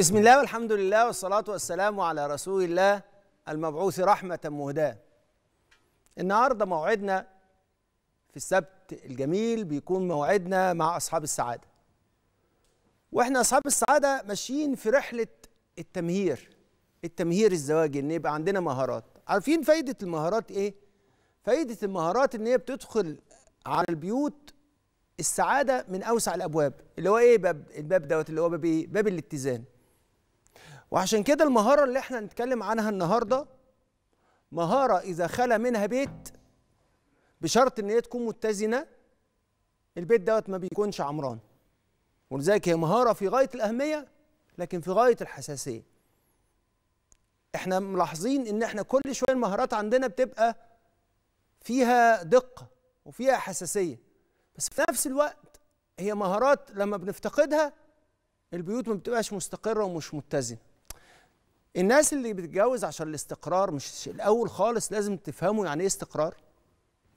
بسم الله والحمد لله والصلاة والسلام على رسول الله المبعوث رحمة مهداة النهاردة موعدنا في السبت الجميل بيكون موعدنا مع أصحاب السعادة وإحنا أصحاب السعادة ماشيين في رحلة التمهير التمهير الزواجي إن يبقى عندنا مهارات عارفين فايدة المهارات إيه؟ فايدة المهارات إن هي بتدخل على البيوت السعادة من أوسع الأبواب اللي هو إيه باب الباب دوت اللي هو باب إيه؟ باب الاتزان وعشان كده المهارة اللي احنا هنتكلم عنها النهاردة مهارة إذا خلى منها بيت بشرط إن هي تكون متزنة البيت دوت ما بيكونش عمران ولذلك هي مهارة في غاية الأهمية لكن في غاية الحساسية احنا ملاحظين ان احنا كل شوية المهارات عندنا بتبقى فيها دقة وفيها حساسية بس في نفس الوقت هي مهارات لما بنفتقدها البيوت ما بتبقاش مستقرة ومش متزنة الناس اللي بتتجوز عشان الاستقرار مش الاول خالص لازم تفهموا يعني ايه استقرار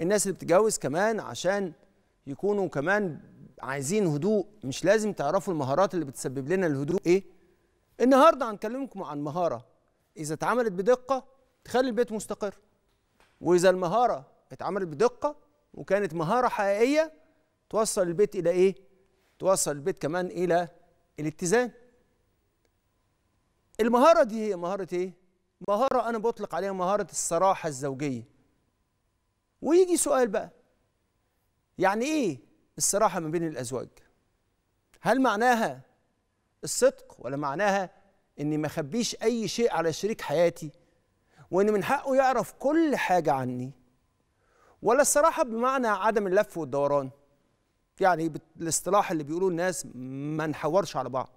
الناس اللي بتتجوز كمان عشان يكونوا كمان عايزين هدوء مش لازم تعرفوا المهارات اللي بتسبب لنا الهدوء ايه النهارده هنكلمكم عن مهاره اذا اتعملت بدقه تخلي البيت مستقر واذا المهاره اتعملت بدقه وكانت مهاره حقيقيه توصل البيت الى ايه توصل البيت كمان الى الاتزان المهارة دي هي مهارة إيه؟ مهارة أنا بطلق عليها مهارة الصراحة الزوجية ويجي سؤال بقى يعني إيه الصراحة ما بين الأزواج؟ هل معناها الصدق ولا معناها إني ما أخبيش أي شيء على شريك حياتي وإن من حقه يعرف كل حاجة عني؟ ولا الصراحة بمعنى عدم اللف والدوران؟ يعني بالاصطلاح اللي بيقولوه الناس ما نحورش على بعض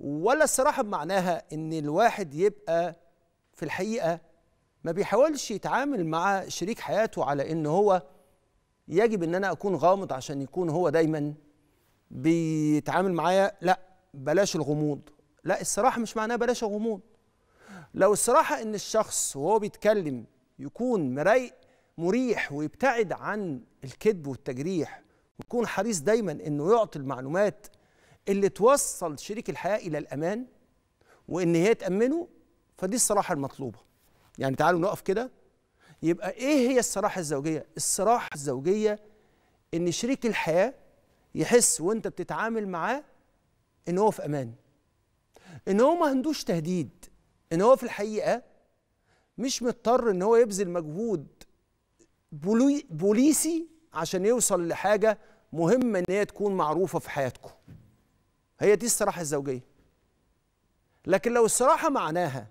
ولا الصراحة بمعناها إن الواحد يبقى في الحقيقة ما بيحاولش يتعامل مع شريك حياته على إن هو يجب إن أنا أكون غامض عشان يكون هو دايما بيتعامل معايا لا بلاش الغموض لا الصراحة مش معناها بلاش الغموض لو الصراحة إن الشخص وهو بيتكلم يكون مرايق مريح ويبتعد عن الكذب والتجريح ويكون حريص دايما إنه يعطي المعلومات اللي توصل شريك الحياه الى الامان وان هي تامنه فدي الصراحه المطلوبه يعني تعالوا نقف كده يبقى ايه هي الصراحه الزوجيه الصراحه الزوجيه ان شريك الحياه يحس وانت بتتعامل معاه ان هو في امان ان هو ما عندوش تهديد ان هو في الحقيقه مش مضطر ان هو يبذل مجهود بوليسي عشان يوصل لحاجه مهمه ان هي تكون معروفه في حياتكم هي دي الصراحة الزوجية لكن لو الصراحة معناها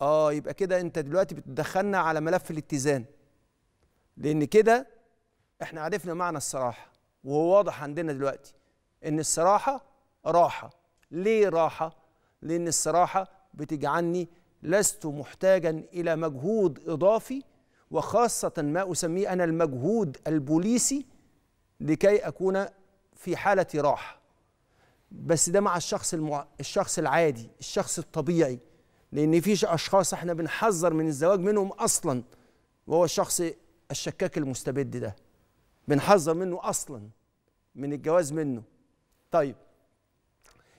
اه يبقى كده انت دلوقتي بتدخلنا على ملف الاتزان لان كده احنا عرفنا معنى الصراحة وهو واضح عندنا دلوقتي ان الصراحة راحة ليه راحة؟ لان الصراحة بتجعلني لست محتاجا الى مجهود اضافي وخاصة ما أسميه أنا المجهود البوليسي لكي أكون في حالة راحة بس ده مع الشخص المع... الشخص العادي الشخص الطبيعي لان في اشخاص احنا بنحذر من الزواج منهم اصلا وهو الشخص الشكاك المستبد ده بنحذر منه اصلا من الجواز منه طيب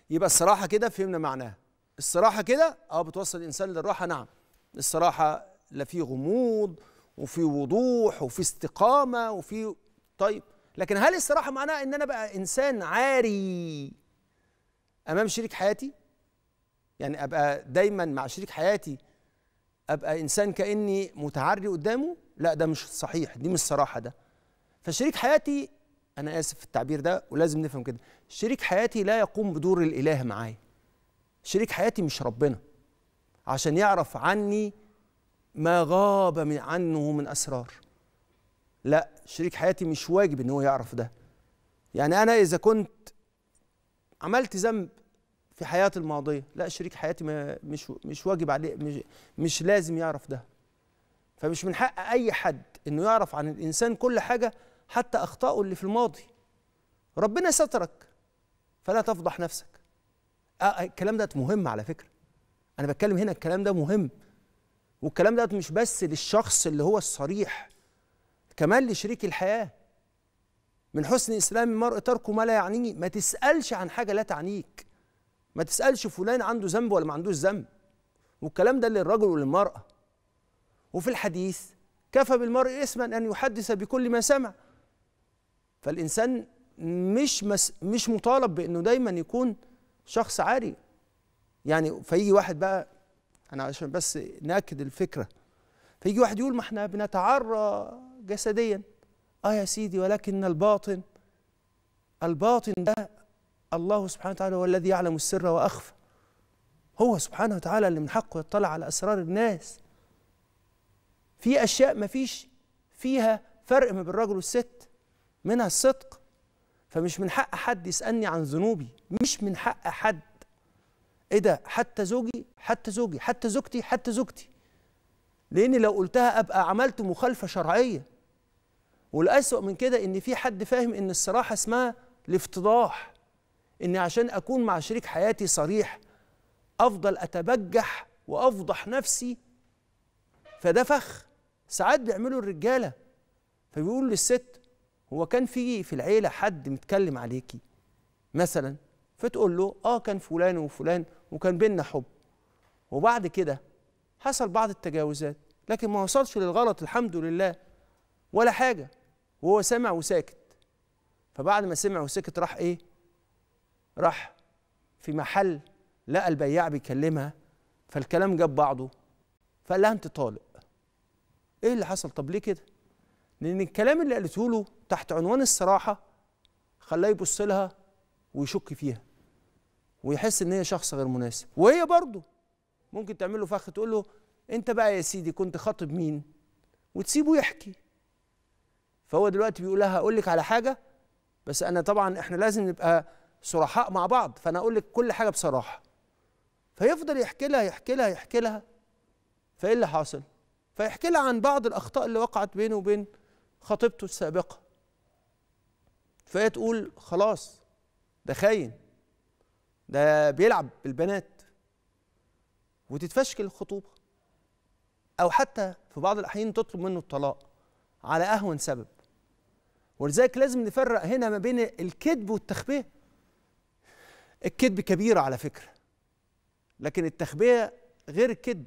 يبقى الصراحه كده فهمنا معناها الصراحه كده اه بتوصل الانسان للراحه نعم الصراحه لا في غموض وفي وضوح وفي استقامه وفي طيب لكن هل الصراحه معناها ان انا بقى انسان عاري امام شريك حياتي يعني ابقى دايما مع شريك حياتي ابقى انسان كاني متعري قدامه لا ده مش صحيح دي مش صراحه ده فشريك حياتي انا اسف في التعبير ده ولازم نفهم كده شريك حياتي لا يقوم بدور الاله معايا شريك حياتي مش ربنا عشان يعرف عني ما غاب من عنه من اسرار لا شريك حياتي مش واجب ان هو يعرف ده يعني انا اذا كنت عملت ذنب في حياتي الماضيه لا شريك حياتي مش مش واجب عليه مش, مش لازم يعرف ده فمش من حق اي حد انه يعرف عن الانسان كل حاجه حتى اخطائه اللي في الماضي ربنا سترك فلا تفضح نفسك آه،, آه الكلام ده مهم على فكره انا بتكلم هنا الكلام ده مهم والكلام ده مش بس للشخص اللي هو الصريح كمان لشريك الحياه من حسن اسلام المرء تركه ما لا يعنيه ما تسالش عن حاجه لا تعنيك ما تسالش فلان عنده ذنب ولا ما عندوش ذنب والكلام ده للرجل وللمراه وفي الحديث كفى بالمرء اسما ان يحدث بكل ما سمع فالانسان مش مس مش مطالب بانه دايما يكون شخص عاري يعني فيجي واحد بقى انا عشان بس ناكد الفكره فيجي واحد يقول ما احنا بنتعرى جسديا اه يا سيدي ولكن الباطن الباطن ده الله سبحانه وتعالى هو الذي يعلم السر وأخفى هو سبحانه وتعالى اللي من حقه يطلع على أسرار الناس في أشياء ما فيش فيها فرق ما بين الرجل والست منها الصدق فمش من حق حد يسألني عن ذنوبي مش من حق حد ايه ده حتى زوجي حتى زوجي حتى زوجتي حتى زوجتي لان لو قلتها ابقى عملت مخالفه شرعيه والاسوأ من كده ان في حد فاهم ان الصراحه اسمها الافتضاح إني عشان أكون مع شريك حياتي صريح أفضل أتبجح وأفضح نفسي فده فخ ساعات بيعملوا الرجالة فبيقول للست هو كان في في العيلة حد متكلم عليكي مثلا فتقول له آه كان فلان وفلان وكان بينا حب وبعد كده حصل بعض التجاوزات لكن ما وصلش للغلط الحمد لله ولا حاجة وهو سمع وساكت فبعد ما سمع وسكت راح ايه راح في محل لقى البياع بيكلمها فالكلام جاب بعضه فقال لها انت طالق ايه اللي حصل طب ليه كده لان الكلام اللي قالته له تحت عنوان الصراحه خلاه يبص لها ويشك فيها ويحس ان هي شخص غير مناسب وهي برضه ممكن تعمل له فخ تقول له انت بقى يا سيدي كنت خاطب مين وتسيبه يحكي فهو دلوقتي بيقول لها اقول لك على حاجه بس انا طبعا احنا لازم نبقى صرحاء مع بعض فانا اقول لك كل حاجه بصراحه فيفضل يحكي لها يحكي لها يحكي لها فايه اللي حاصل فيحكي لها عن بعض الاخطاء اللي وقعت بينه وبين خطيبته السابقه فهي تقول خلاص ده خاين ده بيلعب بالبنات وتتفشكل الخطوبه او حتى في بعض الاحيان تطلب منه الطلاق على اهون سبب ولذلك لازم نفرق هنا ما بين الكذب والتخبيه الكذب كبير على فكرة لكن التخبية غير الكذب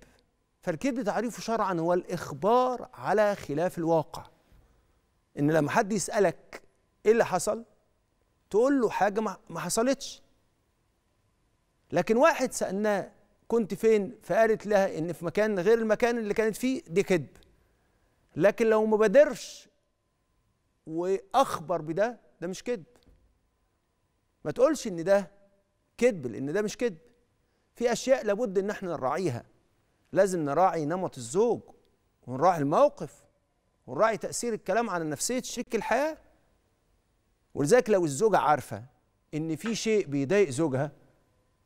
فالكذب تعريفه شرعا هو الإخبار على خلاف الواقع إن لما حد يسألك إيه اللي حصل تقول له حاجة ما حصلتش لكن واحد سألناه كنت فين فقالت لها إن في مكان غير المكان اللي كانت فيه دي كذب لكن لو ما بادرش وأخبر بده ده مش كذب ما تقولش إن ده كذب لان ده مش كذب في اشياء لابد ان احنا نراعيها لازم نراعي نمط الزوج ونراعي الموقف ونراعي تاثير الكلام على نفسيه شريك الحياه ولذلك لو الزوجه عارفه ان في شيء بيضايق زوجها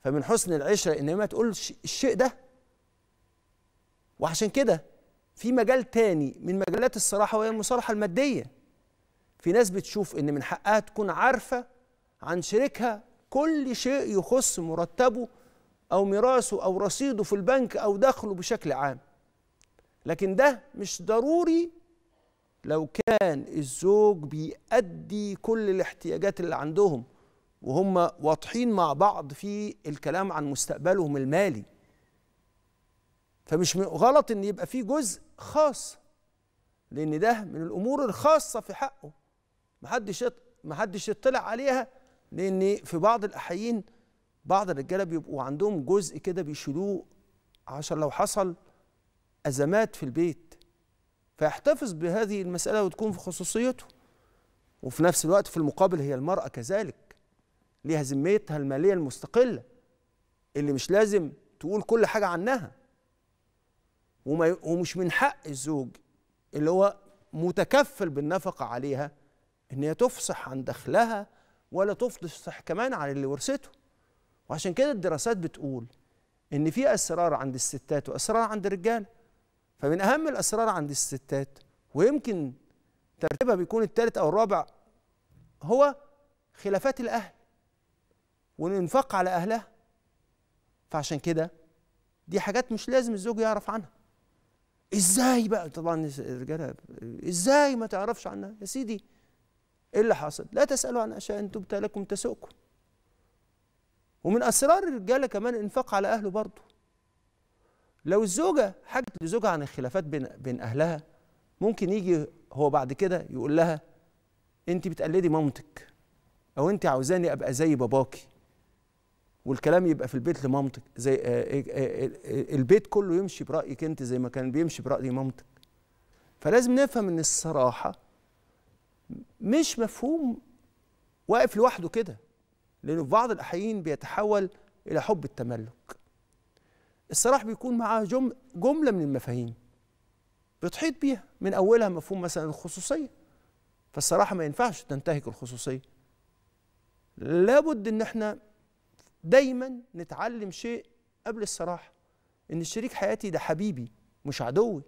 فمن حسن العشره ان ما تقولش الشيء ده وعشان كده في مجال تاني من مجالات الصراحه وهي المصالحه الماديه في ناس بتشوف ان من حقها تكون عارفه عن شريكها كل شيء يخص مرتبه أو ميراثه أو رصيده في البنك أو دخله بشكل عام لكن ده مش ضروري لو كان الزوج بيأدي كل الاحتياجات اللي عندهم وهم واضحين مع بعض في الكلام عن مستقبلهم المالي فمش غلط ان يبقى في جزء خاص لان ده من الامور الخاصه في حقه محدش محدش يطلع عليها لان في بعض الاحيين بعض الرجاله بيبقوا عندهم جزء كده بيشيلوه عشان لو حصل ازمات في البيت فيحتفظ بهذه المساله وتكون في خصوصيته وفي نفس الوقت في المقابل هي المراه كذلك ليها ذمتها الماليه المستقله اللي مش لازم تقول كل حاجه عنها وما ومش من حق الزوج اللي هو متكفل بالنفقه عليها ان هي تفصح عن دخلها ولا تفضح كمان عن اللي ورثته وعشان كده الدراسات بتقول ان في اسرار عند الستات واسرار عند الرجال فمن اهم الاسرار عند الستات ويمكن ترتيبها بيكون الثالث او الرابع هو خلافات الاهل والانفاق على اهلها فعشان كده دي حاجات مش لازم الزوج يعرف عنها ازاي بقى طبعا الرجاله ازاي ما تعرفش عنها يا سيدي ايه اللي حصل؟ لا تسالوا عن اشياء ان تبت لكم تسؤكم ومن اسرار الرجاله كمان الانفاق على اهله برضه لو الزوجه حكت لزوجها عن الخلافات بين بين اهلها ممكن يجي هو بعد كده يقول لها انت بتقلدي مامتك او انت عاوزاني ابقى زي باباكي والكلام يبقى في البيت لمامتك زي آآ آه، آآ آه، آه، البيت كله يمشي برايك انت زي ما كان بيمشي براي مامتك فلازم نفهم ان الصراحه مش مفهوم واقف لوحده كده لأنه في بعض الأحيان بيتحول إلى حب التملك الصلاح بيكون معاه جم جملة من المفاهيم بتحيط بيها من أولها مفهوم مثلا الخصوصية فالصراحة ما ينفعش تنتهك الخصوصية لابد إن احنا دايما نتعلم شيء قبل الصراحة إن شريك حياتي ده حبيبي مش عدوي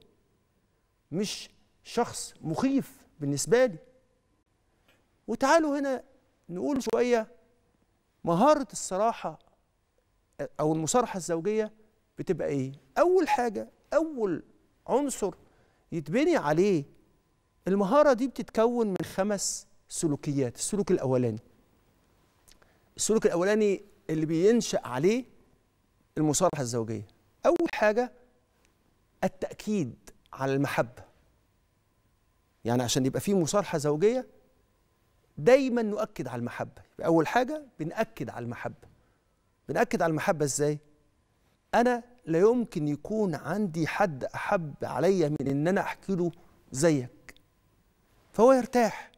مش شخص مخيف بالنسبة لي وتعالوا هنا نقول شويه مهاره الصراحه او المصارحه الزوجيه بتبقى ايه اول حاجه اول عنصر يتبني عليه المهاره دي بتتكون من خمس سلوكيات السلوك الاولاني السلوك الاولاني اللي بينشا عليه المصارحة الزوجيه اول حاجه التاكيد على المحبه يعني عشان يبقى في مصارحة زوجيه دايما نؤكد على المحبة أول حاجة بنأكد على المحبة بنأكد على المحبة إزاي؟ أنا لا يمكن يكون عندي حد أحب عليا من إن أنا أحكي له زيك فهو يرتاح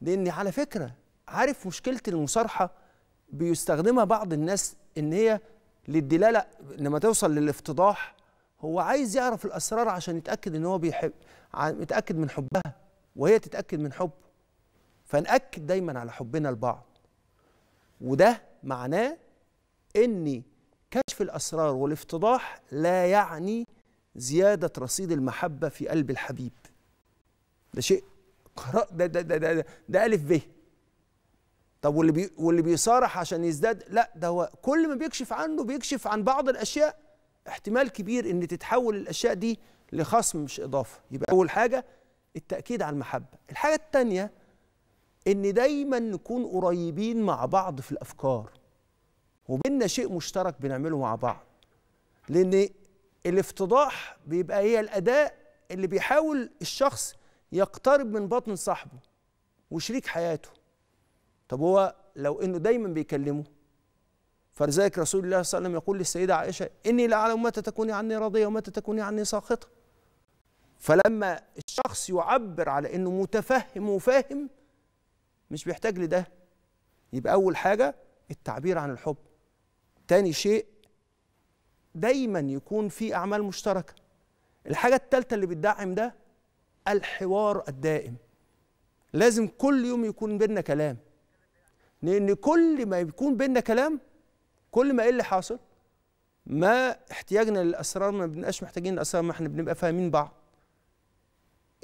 لأن على فكرة عارف مشكلة المصارحة بيستخدمها بعض الناس إن هي للدلالة لما توصل للافتضاح هو عايز يعرف الأسرار عشان يتأكد إن هو بيحب يتأكد من حبها وهي تتأكد من حبه فنأكد دايما على حبنا لبعض وده معناه ان كشف الاسرار والافتضاح لا يعني زياده رصيد المحبه في قلب الحبيب ده شيء ده ده ده ده, ده الف ب طب واللي بي واللي بيصارح عشان يزداد لا ده هو كل ما بيكشف عنه بيكشف عن بعض الاشياء احتمال كبير ان تتحول الاشياء دي لخصم مش اضافه يبقى اول حاجه التاكيد على المحبه الحاجه الثانيه ان دايما نكون قريبين مع بعض في الافكار وبيننا شيء مشترك بنعمله مع بعض لان الافتضاح بيبقى هي الاداء اللي بيحاول الشخص يقترب من بطن صاحبه وشريك حياته طب هو لو انه دايما بيكلمه فلذلك رسول الله صلى الله عليه وسلم يقول للسيده عائشه اني لا اعلم متى تكوني عني راضيه ومتى تكوني عني ساخطه فلما الشخص يعبر على انه متفهم وفاهم مش بيحتاج لده يبقى أول حاجة التعبير عن الحب تاني شيء دايما يكون في أعمال مشتركة الحاجة التالتة اللي بتدعم ده الحوار الدائم لازم كل يوم يكون بينا كلام لأن كل ما يكون بينا كلام كل ما إيه اللي حاصل ما احتياجنا للأسرار ما بنبقاش محتاجين الأسرار ما احنا بنبقى فاهمين بعض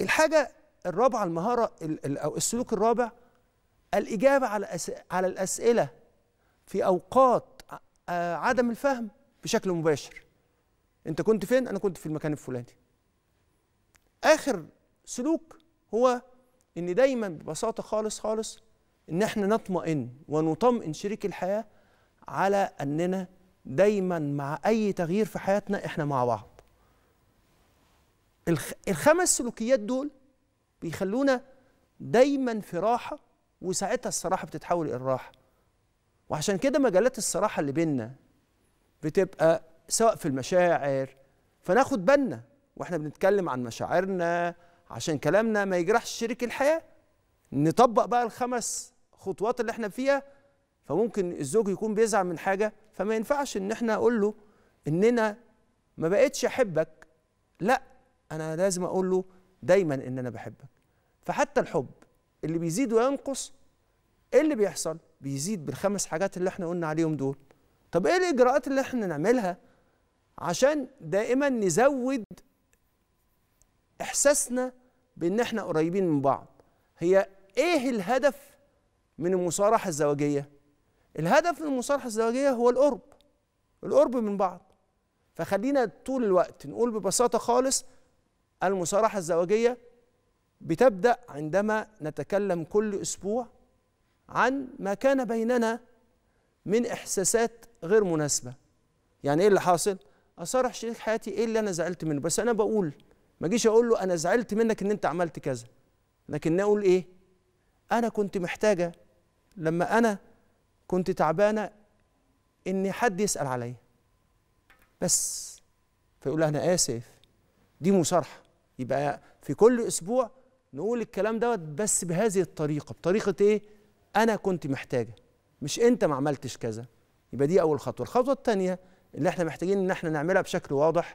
الحاجة الرابعة المهارة أو السلوك الرابع الإجابة على على الأسئلة في أوقات عدم الفهم بشكل مباشر أنت كنت فين؟ أنا كنت في المكان الفلاني آخر سلوك هو إن دايما ببساطة خالص خالص إن إحنا نطمئن ونطمئن شريك الحياة على أننا دايما مع أي تغيير في حياتنا إحنا مع بعض الخمس سلوكيات دول بيخلونا دايما في راحه وساعتها الصراحه بتتحول الى الراحه وعشان كده مجالات الصراحه اللي بينا بتبقى سواء في المشاعر فناخد بالنا واحنا بنتكلم عن مشاعرنا عشان كلامنا ما يجرحش شريك الحياه نطبق بقى الخمس خطوات اللي احنا فيها فممكن الزوج يكون بيزعل من حاجه فما ينفعش ان احنا اقول له اننا ما بقتش احبك لا انا لازم اقول له دايما ان انا بحبك فحتى الحب اللي بيزيد وينقص ايه اللي بيحصل بيزيد بالخمس حاجات اللي احنا قلنا عليهم دول طب ايه الاجراءات اللي احنا نعملها عشان دائما نزود احساسنا بان احنا قريبين من بعض هي ايه الهدف من المصارحه الزواجيه الهدف من المصارحه الزواجيه هو القرب القرب من بعض فخلينا طول الوقت نقول ببساطه خالص المصارحه الزواجيه بتبدا عندما نتكلم كل اسبوع عن ما كان بيننا من احساسات غير مناسبه يعني ايه اللي حاصل اصارح شريك حياتي ايه اللي انا زعلت منه بس انا بقول ما اجيش اقول له انا زعلت منك ان انت عملت كذا لكن اقول ايه انا كنت محتاجه لما انا كنت تعبانه ان حد يسال عليا بس فيقول انا اسف دي مصارحه يبقى في كل اسبوع نقول الكلام دوت بس بهذه الطريقه بطريقه ايه انا كنت محتاجه مش انت ما عملتش كذا يبقى دي اول خطوه الخطوه الثانيه اللي احنا محتاجين ان احنا نعملها بشكل واضح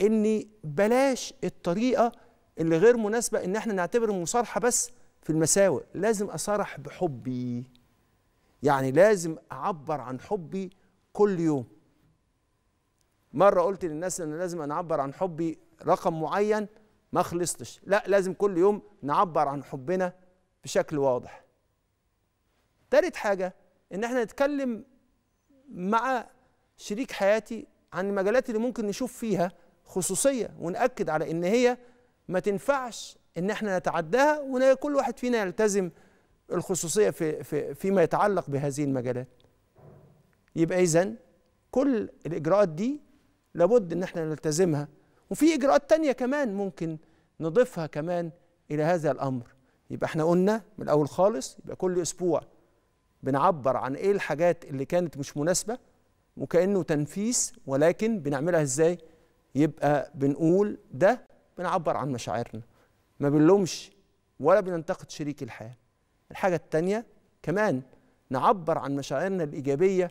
ان بلاش الطريقه اللي غير مناسبه ان احنا نعتبر المصارحه بس في المساوئ لازم اصارح بحبي يعني لازم اعبر عن حبي كل يوم مره قلت للناس ان لازم انا اعبر عن حبي رقم معين ما خلصتش لا لازم كل يوم نعبر عن حبنا بشكل واضح تالت حاجة ان احنا نتكلم مع شريك حياتي عن المجالات اللي ممكن نشوف فيها خصوصية ونأكد على ان هي ما تنفعش ان احنا نتعداها وان كل واحد فينا يلتزم الخصوصية في في فيما يتعلق بهذه المجالات يبقى اذا كل الإجراءات دي لابد إن احنا نلتزمها وفي إجراءات تانية كمان ممكن نضيفها كمان إلى هذا الأمر يبقى احنا قلنا من الأول خالص يبقى كل أسبوع بنعبر عن إيه الحاجات اللي كانت مش مناسبة وكأنه تنفيس ولكن بنعملها إزاي يبقى بنقول ده بنعبر عن مشاعرنا ما بنلومش ولا بننتقد شريك الحياة الحاجة التانية كمان نعبر عن مشاعرنا الإيجابية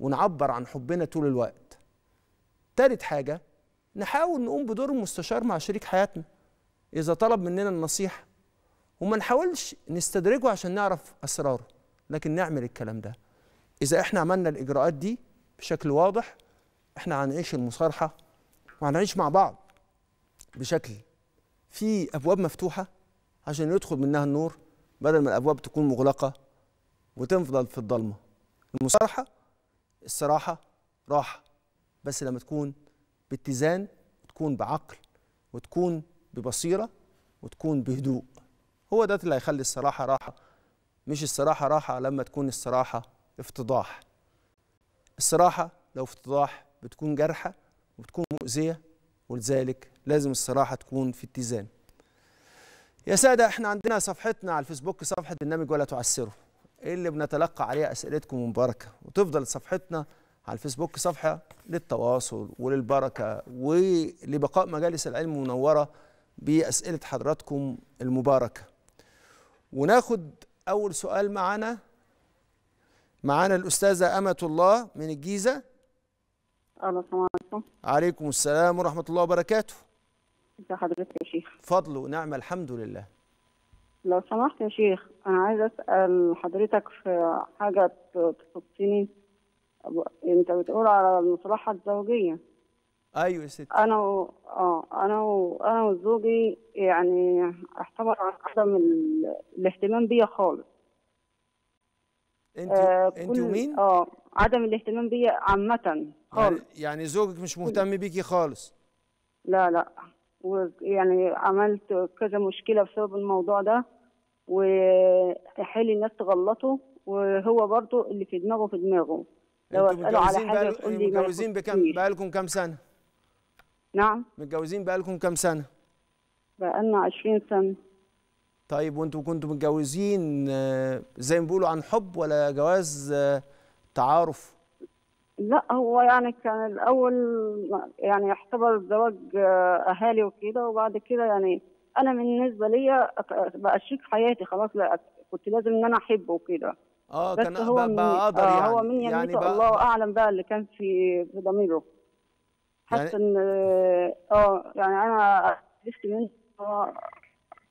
ونعبر عن حبنا طول الوقت تالت حاجة نحاول نقوم بدور المستشار مع شريك حياتنا إذا طلب مننا النصيحة وما نحاولش نستدرجه عشان نعرف أسراره لكن نعمل الكلام ده إذا إحنا عملنا الإجراءات دي بشكل واضح إحنا هنعيش المصارحة وهنعيش مع بعض بشكل في أبواب مفتوحة عشان يدخل منها النور بدل ما الأبواب تكون مغلقة وتفضل في الضلمة المصارحة الصراحة راحة بس لما تكون باتزان وتكون بعقل وتكون ببصيرة وتكون بهدوء هو ده اللي هيخلي الصراحة راحة مش الصراحة راحة لما تكون الصراحة افتضاح الصراحة لو افتضاح بتكون جارحة وبتكون مؤذية ولذلك لازم الصراحة تكون في اتزان يا سادة احنا عندنا صفحتنا على الفيسبوك صفحة برنامج ولا تعسره إيه اللي بنتلقى عليها أسئلتكم مباركة وتفضل صفحتنا على الفيسبوك صفحة للتواصل وللبركة ولبقاء مجالس العلم منورة بأسئلة حضراتكم المباركة وناخد أول سؤال معانا معانا الأستاذة أمة الله من الجيزة السلام عليكم عليكم السلام ورحمة الله وبركاته ازي حضرتك يا شيخ فضل ونعمة الحمد لله لو سمحت يا شيخ أنا عايز أسأل حضرتك في حاجة تخصني انت بتقول على المصلحه الزوجيه ايوه يا ستي انا و... اه انا و... انا وزوجي يعني اعتبر عن عدم ال... الاهتمام بيا خالص انت آه انت ومين اه عدم الاهتمام بيا عامه خالص يعني... يعني زوجك مش مهتم بيكي خالص لا لا ويعني عملت كذا مشكله بسبب الموضوع ده وحالي الناس تغلطه وهو برضه اللي في دماغه في دماغه لو اسالوا على حاجه تقول لي متجوزين بكم لكم كام سنه؟ نعم متجوزين بقى لكم كام سنه؟ بقالنا 20 سنه طيب وانتوا كنتوا متجوزين آه، زي ما بيقولوا عن حب ولا جواز آه، تعارف؟ لا هو يعني كان الاول يعني يعتبر زواج آه، اهالي وكده وبعد كده يعني انا بالنسبه ليا بقى شريك حياتي خلاص لا كنت لازم ان انا احبه وكده اه كان هو بقدر آه يعني هو من يعني بقى الله اعلم بقى اللي كان في في ضميره يعني حس ان آه،, اه يعني انا عرفت منه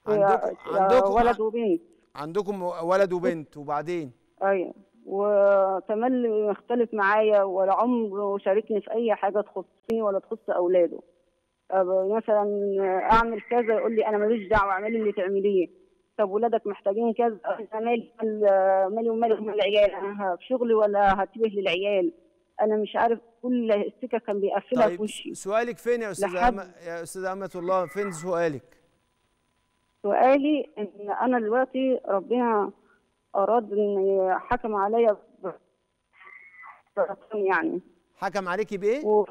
عندكم عندكم ولد وبنت عندكم ولد وبنت وبعدين ايوه وكمان مختلف معايا ولا عمره شاركني في اي حاجه تخصني ولا تخص اولاده مثلا اعمل كذا يقول لي انا ماليش دعوه اعملي اللي تعمليه طب ولادك محتاجين كذا انا مالي مالي ومالي من العيال انا في شغلي ولا هتجه للعيال انا مش عارف كل السكه كان بيقفلها طيب في وشي سؤالك فين يا استاذه أم... يا استاذه امه الله فين سؤالك؟ سؤالي ان انا دلوقتي ربنا اراد ان حكم عليا يعني حكم عليكي بايه؟ و...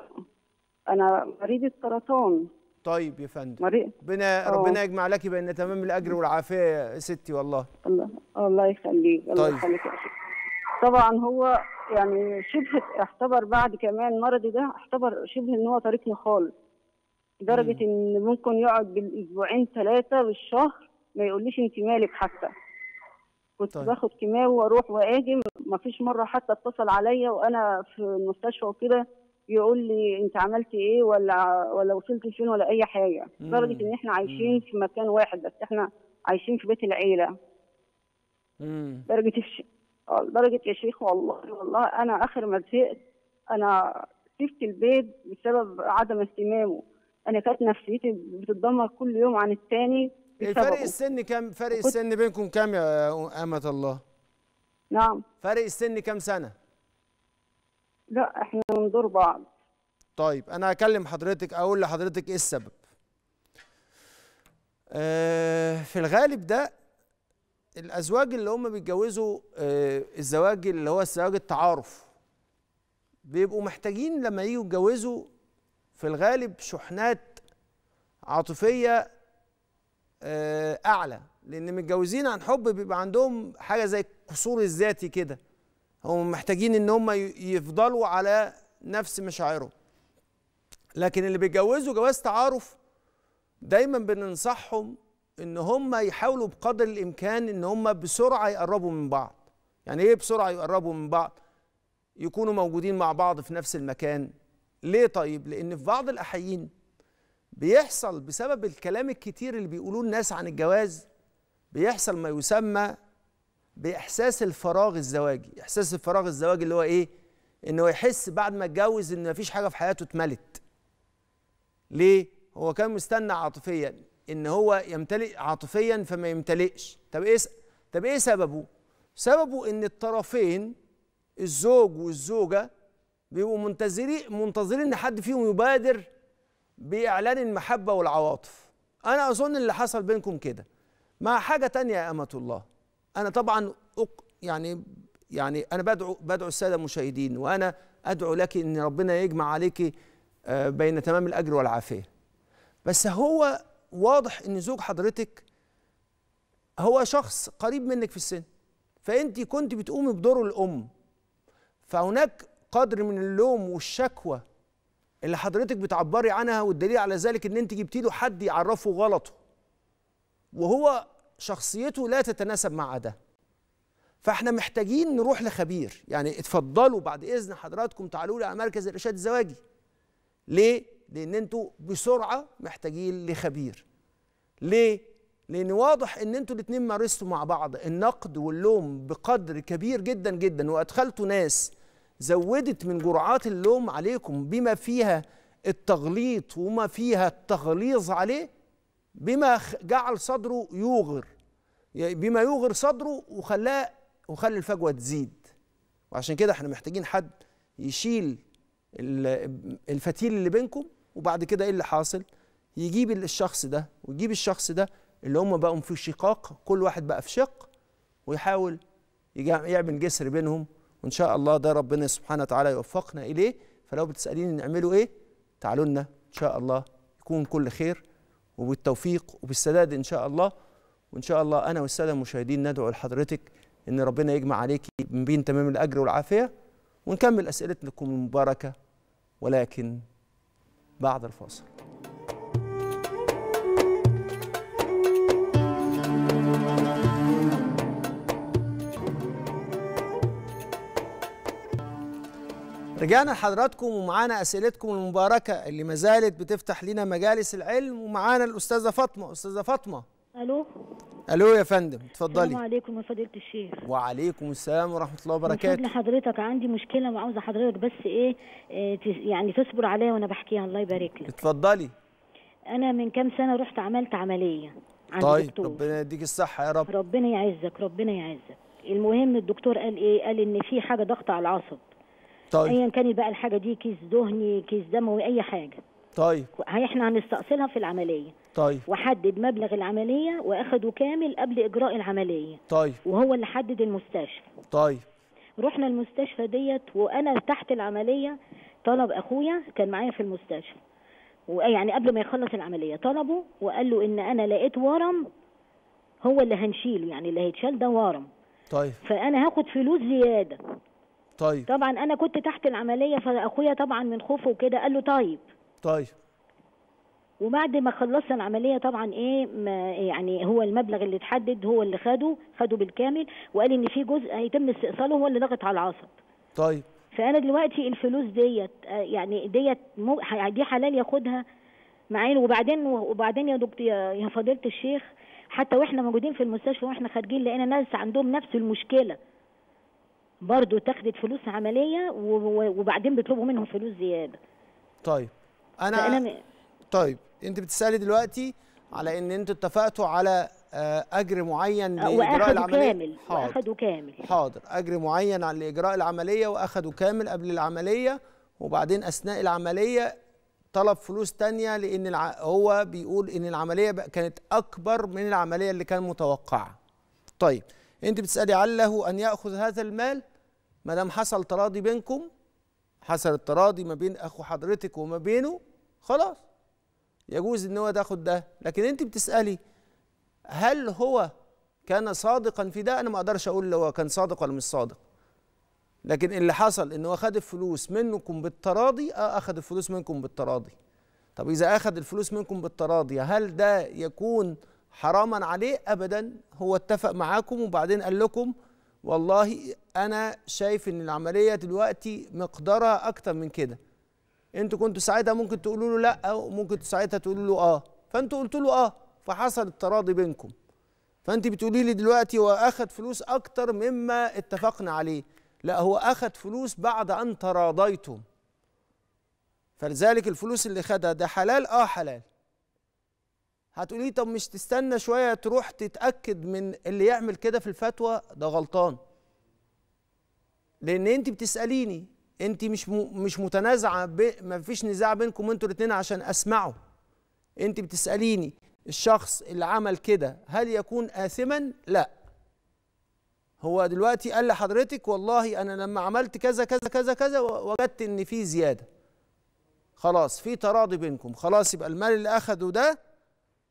انا مريضه سرطان طيب يا فندم ربنا ربنا يجمع لك بان تمام الاجر والعافيه يا ستي والله الله الله يخليك الله طيب. يخليك طبعا هو يعني شبه اعتبر بعد كمان مرضي ده اعتبر شبه ان هو طريقني خالص لدرجه ان ممكن يقعد بالاسبوعين ثلاثه بالشهر ما يقوليش انت مالك حتى كنت طيب. باخد كيماوي واروح واجي ما فيش مره حتى اتصل عليا وانا في المستشفى وكده يقول لي انت عملتي ايه ولا ولا وصلتي فين ولا اي حاجه لدرجه ان احنا عايشين في مكان واحد بس احنا عايشين في بيت العيله لدرجه آه، درجه يا شيخ والله والله انا اخر ما زهقت انا سبت البيت بسبب عدم اهتمامه انا كانت نفسيتي بتتدمر كل يوم عن الثاني إيه، فرق السن كام فرق السن بينكم كام يا امه الله نعم فرق السن كام سنه لا احنا بندور بعض طيب انا هكلم حضرتك اقول لحضرتك ايه السبب آه في الغالب ده الازواج اللي هم بيتجوزوا آه الزواج اللي هو الزواج التعارف بيبقوا محتاجين لما ييجوا يتجوزوا في الغالب شحنات عاطفيه آه، اعلى لان متجوزين عن حب بيبقى عندهم حاجه زي القصور الذاتي كده هم محتاجين ان هم يفضلوا على نفس مشاعرهم لكن اللي بيتجوزوا جواز تعارف دايما بننصحهم ان هم يحاولوا بقدر الامكان ان هم بسرعه يقربوا من بعض يعني ايه بسرعه يقربوا من بعض يكونوا موجودين مع بعض في نفس المكان ليه طيب لان في بعض الاحيين بيحصل بسبب الكلام الكتير اللي بيقولوه الناس عن الجواز بيحصل ما يسمى باحساس الفراغ الزواجي احساس الفراغ الزواجي اللي هو ايه انه يحس بعد ما اتجوز ان مفيش حاجه في حياته اتملت ليه هو كان مستنى عاطفيا ان هو يمتلئ عاطفيا فما يمتلئش طب ايه طب ايه سببه سببه ان الطرفين الزوج والزوجه بيبقوا منتظرين منتظرين ان حد فيهم يبادر باعلان المحبه والعواطف انا اظن اللي حصل بينكم كده مع حاجه تانية يا امه الله انا طبعا يعني يعني انا بدعو بدعو الساده المشاهدين وانا ادعو لك ان ربنا يجمع عليك آه، بين تمام الاجر والعافيه بس هو واضح ان زوج حضرتك هو شخص قريب منك في السن فانت كنت بتقومي بدور الام فهناك قدر من اللوم والشكوى اللي حضرتك بتعبري عنها والدليل على ذلك ان انت جبتي له حد يعرفه غلطه وهو شخصيته لا تتناسب مع ده فاحنا محتاجين نروح لخبير يعني اتفضلوا بعد اذن حضراتكم تعالوا لي على مركز الارشاد الزواجي ليه لان انتوا بسرعه محتاجين لخبير ليه لان واضح ان انتوا الاثنين مارستوا مع بعض النقد واللوم بقدر كبير جدا جدا وادخلتوا ناس زودت من جرعات اللوم عليكم بما فيها التغليط وما فيها التغليظ عليه بما جعل صدره يوغر بما يوغر صدره وخلاه وخلي الفجوه تزيد وعشان كده احنا محتاجين حد يشيل الفتيل اللي بينكم وبعد كده ايه اللي حاصل يجيب الشخص ده ويجيب الشخص ده اللي هم بقوا في شقاق كل واحد بقى في شق ويحاول يعمل جسر بينهم وان شاء الله ده ربنا سبحانه وتعالى يوفقنا اليه فلو بتساليني نعمله ايه تعالوا لنا ان شاء الله يكون كل خير وبالتوفيق وبالسداد ان شاء الله وان شاء الله انا والساده المشاهدين ندعو لحضرتك ان ربنا يجمع عليكي من بين تمام الاجر والعافيه ونكمل اسئلتكم المباركه ولكن بعد الفاصل رجعنا لحضراتكم ومعانا اسئلتكم المباركه اللي ما زالت بتفتح لنا مجالس العلم ومعانا الاستاذه فاطمه استاذه فاطمه الو الو يا فندم اتفضلي السلام عليكم يا فضيله الشيخ وعليكم السلام ورحمه الله وبركاته من حضرتك عندي مشكله وعاوزه حضرتك بس ايه, إيه يعني تصبر عليا وانا بحكيها الله يبارك لك اتفضلي انا من كام سنه رحت عملت عمليه عند طيب دكتور. ربنا يديك الصحه يا رب ربنا يعزك ربنا يعزك المهم الدكتور قال ايه قال ان في حاجه ضغط على العصب طيب ايا كانت بقى الحاجه دي كيس دهني كيس دموي اي حاجه طيب احنا هنستأصلها في العملية طيب وحدد مبلغ العملية وأخده كامل قبل إجراء العملية طيب وهو اللي حدد المستشفى طيب رحنا المستشفى ديت وأنا تحت العملية طلب أخويا كان معايا في المستشفى ويعني قبل ما يخلص العملية طلبه وقال له إن أنا لقيت ورم هو اللي هنشيله يعني اللي هيتشال ده ورم طيب فأنا هاخد فلوس زيادة طيب طبعا أنا كنت تحت العملية فأخويا طبعا من خوفه وكده قال له طيب طيب وبعد ما خلصنا العمليه طبعا ايه يعني هو المبلغ اللي اتحدد هو اللي خده خده بالكامل وقال ان في جزء هيتم استئصاله هو اللي ضغط على العصب طيب فانا دلوقتي الفلوس ديت يعني ديت مو دي حلال ياخدها معين وبعدين وبعدين يا دكتور يا فضيله الشيخ حتى واحنا موجودين في المستشفى واحنا خارجين لقينا ناس عندهم نفس المشكله برضه اتاخدت فلوس عمليه وبعدين بيطلبوا منهم فلوس زياده طيب انا طيب انت بتسالي دلوقتي على ان انتوا اتفقتوا على آه، اجر معين آه، لاجراء العمليه كامل حاضر. واخدوا كامل حاضر اجر معين على اجراء العمليه واخدوا كامل قبل العمليه وبعدين اثناء العمليه طلب فلوس تانية لان الع... هو بيقول ان العمليه كانت اكبر من العمليه اللي كان متوقعه طيب انت بتسالي عله ان ياخذ هذا المال ما دام حصل تراضي بينكم حصل التراضي ما بين اخو حضرتك وما بينه خلاص يجوز ان هو تاخد ده لكن انت بتسالي هل هو كان صادقا في ده انا ما اقدرش اقول لو كان صادق ولا مش صادق لكن اللي حصل ان هو خد الفلوس منكم بالتراضي اه اخذ الفلوس منكم بالتراضي طب اذا اخذ الفلوس منكم بالتراضي هل ده يكون حراما عليه ابدا هو اتفق معاكم وبعدين قال لكم والله انا شايف ان العمليه دلوقتي مقدارها اكتر من كده انتوا كنتوا ساعتها ممكن تقولوا له لا وممكن ساعتها تقولوا له اه فانتوا قلتوا له اه فحصل التراضي بينكم فانت بتقولي لي دلوقتي هو اخد فلوس اكتر مما اتفقنا عليه لا هو اخد فلوس بعد ان تراضيتم فلذلك الفلوس اللي خدها ده حلال اه حلال هتقولي طب مش تستنى شويه تروح تتاكد من اللي يعمل كده في الفتوى ده غلطان لان انت بتساليني انت مش مش متنازعه ما فيش نزاع بينكم انتوا الاثنين عشان اسمعوا انت بتساليني الشخص اللي عمل كده هل يكون آثما؟ لا. هو دلوقتي قال لحضرتك والله أنا لما عملت كذا كذا كذا كذا وجدت إن في زيادة. خلاص في تراضي بينكم، خلاص يبقى المال اللي أخده ده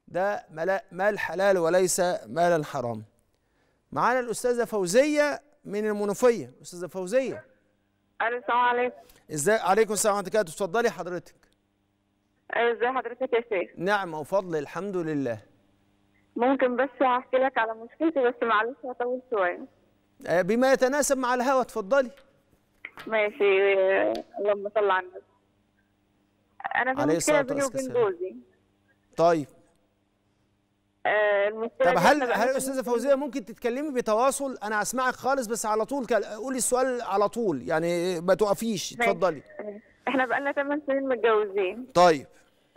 ده مال حلال وليس مالا حرام. معانا الأستاذة فوزية من المنوفيه استاذه فوزيه السلام عليكم ازاي عليكم السلام ورحمه الله وبركاته اتفضلي حضرتك أيوة، ازي حضرتك يا شيخ نعم وفضل الحمد لله ممكن بس احكي لك على مشكلتي بس معلش هطول شويه آه، بما يتناسب مع الهوا اتفضلي ماشي آه، اللهم صل على النبي انا في مشكله بيني وبين جوزي طيب آه، طب هل هل استاذه فوزيه ممكن تتكلمي بتواصل انا اسمعك خالص بس على طول قولي السؤال على طول يعني ما توقفيش اتفضلي احنا بقالنا 8 سنين متجوزين طيب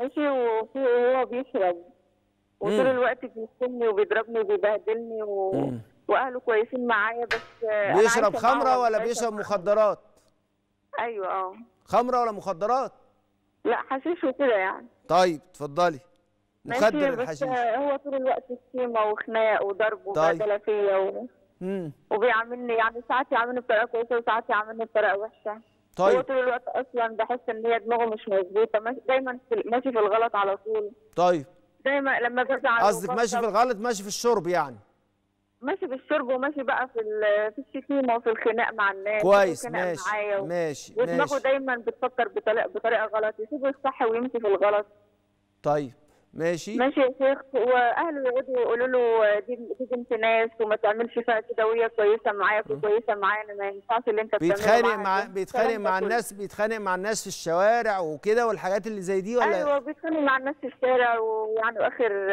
ماشي وفي وهو بيشرب وطول الوقت بيشتمني وبيضربني وبيبهدلني و... واهله كويسين معايا بس بيشرب خمره ولا بيشرب مخدرات ايوه اه خمره ولا مخدرات لا حشيش وكده يعني طيب اتفضلي مخدر الحشيش هو طول الوقت شتيمه وخناق وضرب وبهدله طيب. فيا و... وبيعاملني يعني ساعات يعاملني بطريقه كويسه وساعات يعاملني بطريقه وحشه طيب هو طول الوقت اصلا بحس ان هي دماغه مش مظبوطه دايما ماشي في الغلط على طول طيب دايما لما بزعل قصدك ماشي في الغلط ماشي في الشرب يعني ماشي في الشرب وماشي بقى في في الشتيمه وفي الخناق مع الناس كويس ماشي معايا و... ماشي ودماغه دايما بتفكر بطريقه بطريقه غلط يسيب الصح ويمشي في الغلط طيب ماشي ماشي يا شيخ واهله يقعدوا يقولوا له دي دي بنت ناس وما تعملش فيها كده وهي كويسه معاك وكويسه معانا ما ينفعش اللي انت بتعمله بيتخانق مع بيتخانق مع الناس بيتخانق مع الناس في الشوارع وكده والحاجات اللي زي دي ولا ايوه بيتخانق مع الناس في الشارع ويعني اخر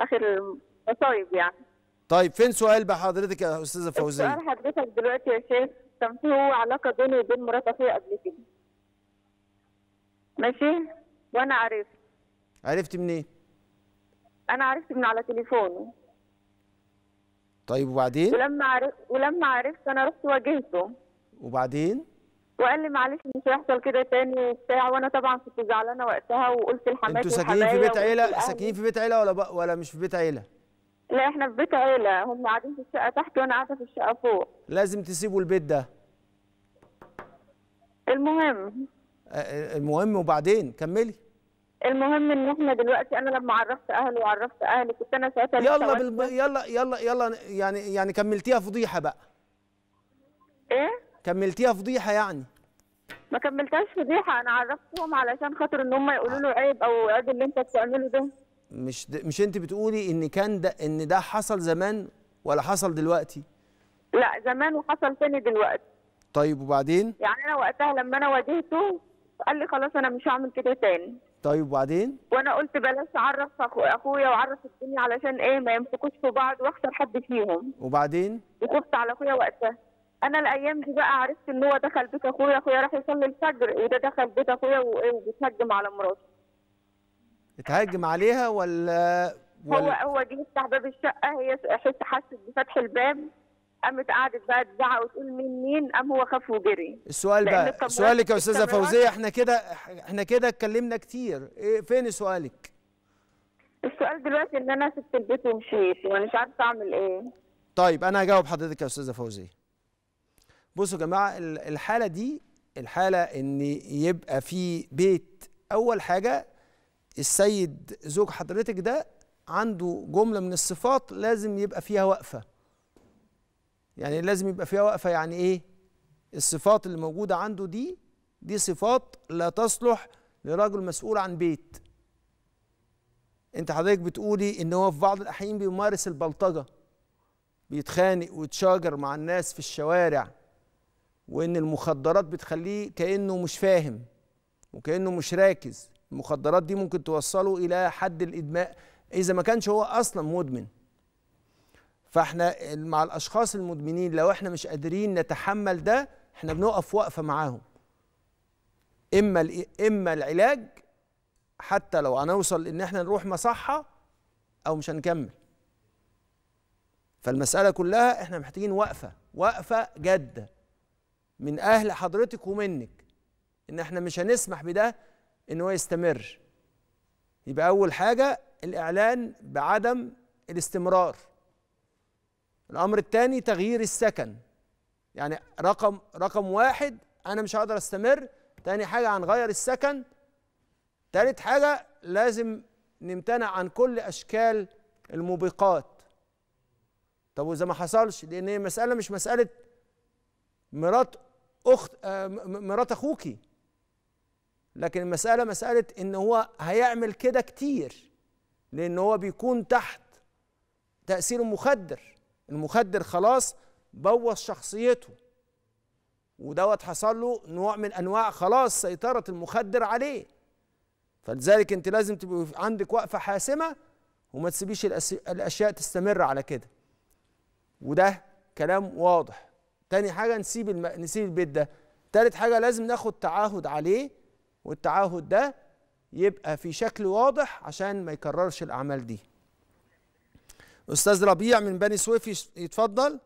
اخر مصايب يعني طيب فين سؤال بقى حضرتك يا استاذه فوزيه؟ سؤال حضرتك دلوقتي يا شيخ كان في علاقه بيني وبين مرات اخويا قبل كده ماشي وانا عرفت عرفت منين؟ إيه؟ انا عرفت من على تليفونه طيب وبعدين؟ ولما عرفت ولما عرفت انا رحت واجهته وبعدين؟ وقال لي معلش مش هيحصل كده تاني وبتاع وانا طبعا كنت زعلانه وقتها وقلت لحماتي انتوا ساكنين في بيت عيله ساكنين في بيت عيله ولا بق ولا مش في بيت عيله؟ لا احنا في بيت عيله هم قاعدين في الشقه تحت وانا قاعده في الشقه فوق لازم تسيبوا البيت ده المهم المهم وبعدين كملي المهم ان احنا دلوقتي انا لما عرفت اهلي وعرفت اهلي كنت انا ساعتها يلا بالب... يلا يلا يلا يعني يعني كملتيها فضيحه بقى ايه كملتيها فضيحه يعني ما كملتهاش فضيحه انا عرفتهم علشان خاطر ان هم يقولوا له عيب او عيب اللي انت بتعمله ده مش د... مش انت بتقولي ان كان ده ان ده حصل زمان ولا حصل دلوقتي لا زمان وحصل تاني دلوقتي طيب وبعدين يعني انا وقتها لما انا واجهته قال لي خلاص انا مش هعمل كده تاني طيب وبعدين وانا قلت بلاش اعرف اخويا واعرف الدنيا علشان ايه ما يمسكوش في بعض واخسر حد فيهم وبعدين وخفت على اخويا وقتها انا الايام دي بقى عرفت ان هو دخل بيت اخويا اخويا راح يصلي الفجر وده دخل بيت اخويا إيه، وبيتهجم على مراته اتهجم عليها ولا, ولا هو هو دي يفتح باب الشقه هي حس حست بفتح الباب قامت قعدت بقى تزعق وتقول مين مين قام هو خاف وجري السؤال بقى سؤالك يا استاذه فوزيه احنا كده احنا كده اتكلمنا كتير ايه فين سؤالك السؤال دلوقتي ان انا سبت البيت ومشيت وانا مش عارفه اعمل ايه طيب انا هجاوب حضرتك يا استاذه فوزيه بصوا يا جماعه الحاله دي الحاله ان يبقى في بيت اول حاجه السيد زوج حضرتك ده عنده جمله من الصفات لازم يبقى فيها وقفه يعني لازم يبقى فيها وقفه يعني ايه الصفات اللي موجوده عنده دي دي صفات لا تصلح لرجل مسؤول عن بيت انت حضرتك بتقولي ان هو في بعض الاحيان بيمارس البلطجه بيتخانق ويتشاجر مع الناس في الشوارع وان المخدرات بتخليه كانه مش فاهم وكانه مش راكز المخدرات دي ممكن توصله الى حد الادمان اذا ما كانش هو اصلا مدمن فاحنا مع الاشخاص المدمنين لو احنا مش قادرين نتحمل ده احنا بنقف وقفه معاهم اما اما العلاج حتى لو هنوصل ان احنا نروح مصحه او مش هنكمل فالمساله كلها احنا محتاجين وقفه وقفه جاده من اهل حضرتك ومنك ان احنا مش هنسمح بده ان هو يستمر يبقى اول حاجه الاعلان بعدم الاستمرار الامر الثاني تغيير السكن يعني رقم رقم واحد انا مش هقدر استمر تاني حاجه هنغير السكن تالت حاجه لازم نمتنع عن كل اشكال الموبقات طب واذا ما حصلش لان المساله مش مساله مرات اخت آه، مرات اخوكي لكن المساله مساله ان هو هيعمل كده كتير لان هو بيكون تحت تاثير مخدر المخدر خلاص بوظ شخصيته ودوت حصل له نوع من انواع خلاص سيطره المخدر عليه فلذلك انت لازم تبقى عندك وقفه حاسمه وما تسيبيش الاشياء تستمر على كده وده كلام واضح تاني حاجه نسيب الم... نسيب البيت ده تالت حاجه لازم ناخد تعهد عليه والتعهد ده يبقى في شكل واضح عشان ما يكررش الاعمال دي استاذ ربيع من بني سويف يتفضل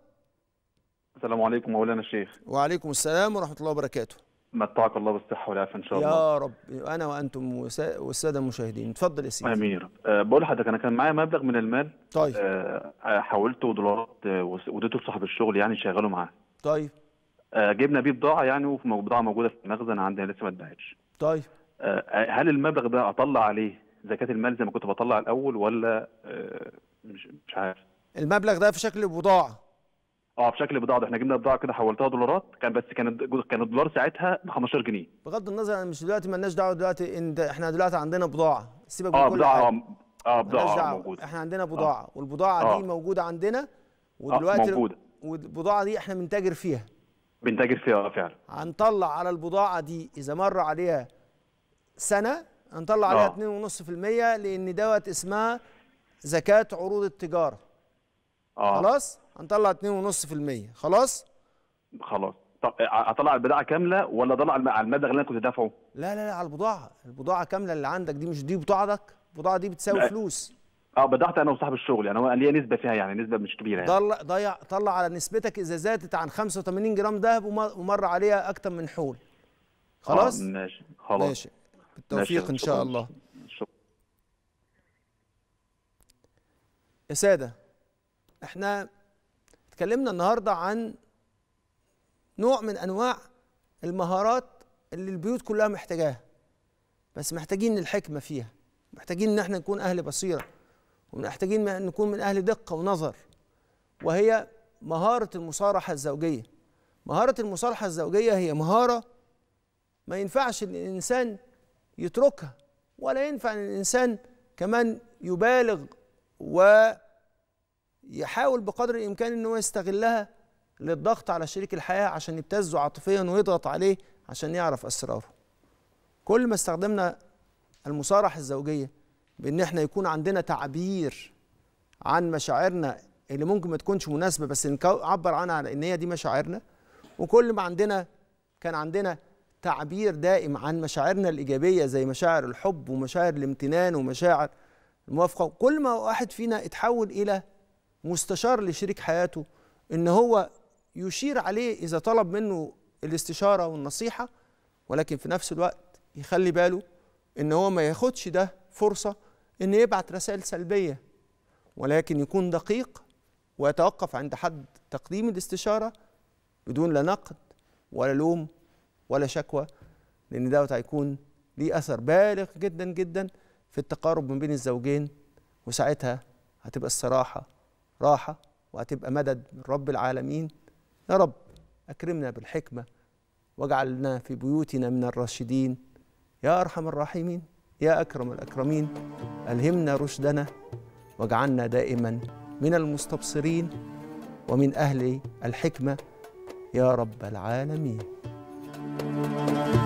السلام عليكم مولانا الشيخ وعليكم السلام ورحمه الله وبركاته متعك الله بالصحه والعافيه ان شاء يا الله يا رب انا وانتم والساده المشاهدين اتفضل يا سيدي امين يا رب أه بقول لحضرتك انا كان معايا مبلغ من المال طيب أه, أه، حولته دولارات أه، واديته لصاحب الشغل يعني شغاله معاه طيب أه جبنا بيه بضاعه يعني وبضاعه موجوده في المخزن عندنا لسه ما اتباعتش طيب أه، هل المبلغ ده اطلع عليه زكاه المال زي ما كنت بطلع الاول ولا مش مش عارف المبلغ ده في شكل بضاعه اه في شكل بضاعه احنا جبنا بضاعه كده حولتها دولارات كان بس كانت كان الدولار ساعتها ب 15 جنيه بغض النظر انا مش دلوقتي مالناش دعوه دلوقتي ان احنا دلوقتي عندنا بضاعه سيبك من اه بضاعه اه بضاعه موجوده احنا عندنا اه. بضاعه آه. والبضاعه آه. دي موجوده عندنا اه، ودلوقتي آه موجوده والبضاعه دي احنا بنتاجر فيها بنتاجر فيها اه فعلا هنطلع على البضاعه دي اذا مر عليها سنه هنطلع عليها 2.5% اه. لان دوت اسمها زكاه عروض التجاره آه. خلاص هنطلع 2.5% خلاص خلاص طب اطلع آه، البضاعه كامله ولا اطلع على المبلغ اللي انا كنت دافعه لا لا لا على البضاعه البضاعه كامله اللي عندك دي مش دي بضاعتك البضاعه دي بتساوي لا. فلوس اه بضاعتي انا وصاحب الشغل يعني هو ليا نسبه فيها يعني نسبه مش كبيره يعني ضل ضيع طلع على نسبتك اذا زادت عن 85 جرام ذهب ومر عليها اكتر من حول آه، خلاص آه ماشي خلاص ماشي بالتوفيق ماشي. ان شاء الله يا سادة احنا اتكلمنا النهاردة عن نوع من أنواع المهارات اللي البيوت كلها محتاجاها بس محتاجين الحكمة فيها محتاجين ان احنا نكون أهل بصيرة ومحتاجين نكون من أهل دقة ونظر وهي مهارة المصارحة الزوجية مهارة المصارحة الزوجية هي مهارة ما ينفعش إن الإنسان يتركها ولا ينفع إن الإنسان كمان يبالغ و يحاول بقدر الامكان ان هو يستغلها للضغط على شريك الحياه عشان يبتزه عاطفيا ويضغط عليه عشان يعرف اسراره كل ما استخدمنا المصارحه الزوجيه بان احنا يكون عندنا تعبير عن مشاعرنا اللي ممكن ما تكونش مناسبه بس نعبر عنها على ان هي دي مشاعرنا وكل ما عندنا كان عندنا تعبير دائم عن مشاعرنا الايجابيه زي مشاعر الحب ومشاعر الامتنان ومشاعر الموافقه كل ما واحد فينا اتحول الى مستشار لشريك حياته ان هو يشير عليه اذا طلب منه الاستشاره والنصيحه ولكن في نفس الوقت يخلي باله ان هو ما ياخدش ده فرصه ان يبعت رسائل سلبيه ولكن يكون دقيق ويتوقف عند حد تقديم الاستشاره بدون لا نقد ولا لوم ولا شكوى لان دوت هيكون ليه اثر بالغ جدا جدا في التقارب ما بين الزوجين وساعتها هتبقى الصراحه راحة وهتبقى مدد من رب العالمين يا رب أكرمنا بالحكمة واجعلنا في بيوتنا من الراشدين يا أرحم الراحمين يا أكرم الأكرمين ألهمنا رشدنا واجعلنا دائما من المستبصرين ومن أهل الحكمة يا رب العالمين thank you